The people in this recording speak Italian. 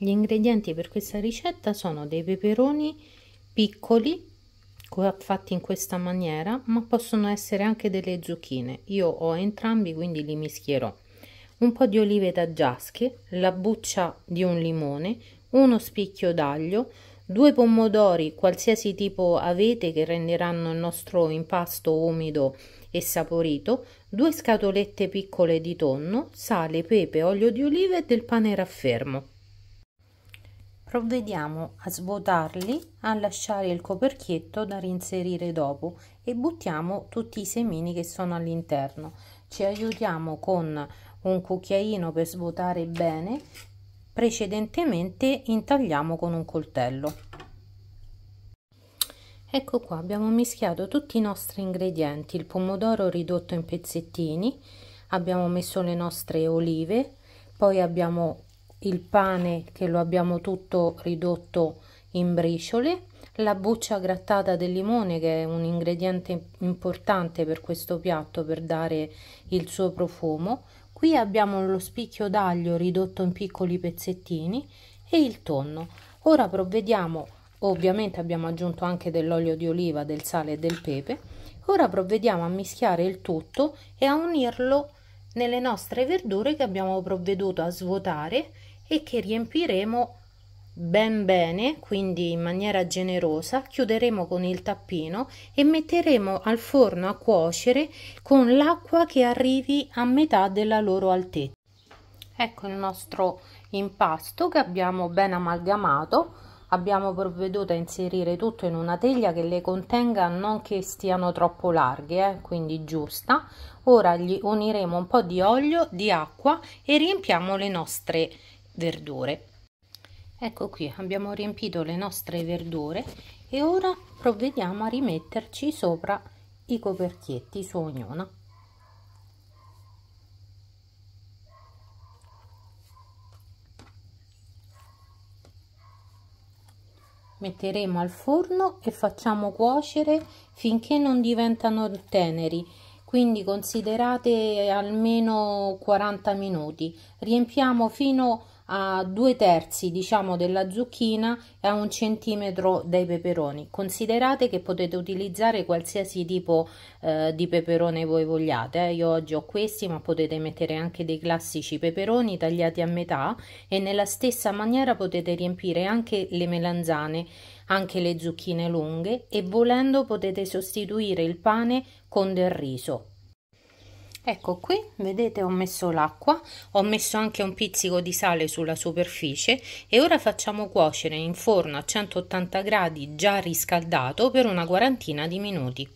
Gli ingredienti per questa ricetta sono dei peperoni piccoli fatti in questa maniera, ma possono essere anche delle zucchine. Io ho entrambi, quindi li mischierò. Un po' di olive da giasche, la buccia di un limone, uno spicchio d'aglio, due pomodori, qualsiasi tipo avete, che renderanno il nostro impasto umido e saporito, due scatolette piccole di tonno, sale, pepe, olio di oliva e del pane raffermo. Provvediamo a svuotarli, a lasciare il coperchietto da reinserire dopo e buttiamo tutti i semini che sono all'interno. Ci aiutiamo con un cucchiaino per svuotare bene, precedentemente intagliamo con un coltello. Ecco qua, abbiamo mischiato tutti i nostri ingredienti, il pomodoro ridotto in pezzettini, abbiamo messo le nostre olive, poi abbiamo il pane che lo abbiamo tutto ridotto in briciole, la buccia grattata del limone che è un ingrediente importante per questo piatto per dare il suo profumo, qui abbiamo lo spicchio d'aglio ridotto in piccoli pezzettini e il tonno. Ora provvediamo, ovviamente abbiamo aggiunto anche dell'olio di oliva, del sale e del pepe, ora provvediamo a mischiare il tutto e a unirlo nelle nostre verdure che abbiamo provveduto a svuotare e che riempiremo ben bene, quindi in maniera generosa, chiuderemo con il tappino e metteremo al forno a cuocere con l'acqua che arrivi a metà della loro altezza. Ecco il nostro impasto che abbiamo ben amalgamato abbiamo provveduto a inserire tutto in una teglia che le contenga non che stiano troppo larghe eh, quindi giusta ora gli uniremo un po di olio di acqua e riempiamo le nostre verdure ecco qui abbiamo riempito le nostre verdure e ora provvediamo a rimetterci sopra i coperchietti su ognuna metteremo al forno e facciamo cuocere finché non diventano teneri quindi considerate almeno 40 minuti riempiamo fino a a due terzi diciamo della zucchina e a un centimetro dei peperoni considerate che potete utilizzare qualsiasi tipo eh, di peperone voi vogliate eh. io oggi ho questi ma potete mettere anche dei classici peperoni tagliati a metà e nella stessa maniera potete riempire anche le melanzane anche le zucchine lunghe e volendo potete sostituire il pane con del riso ecco qui vedete ho messo l'acqua ho messo anche un pizzico di sale sulla superficie e ora facciamo cuocere in forno a 180 gradi già riscaldato per una quarantina di minuti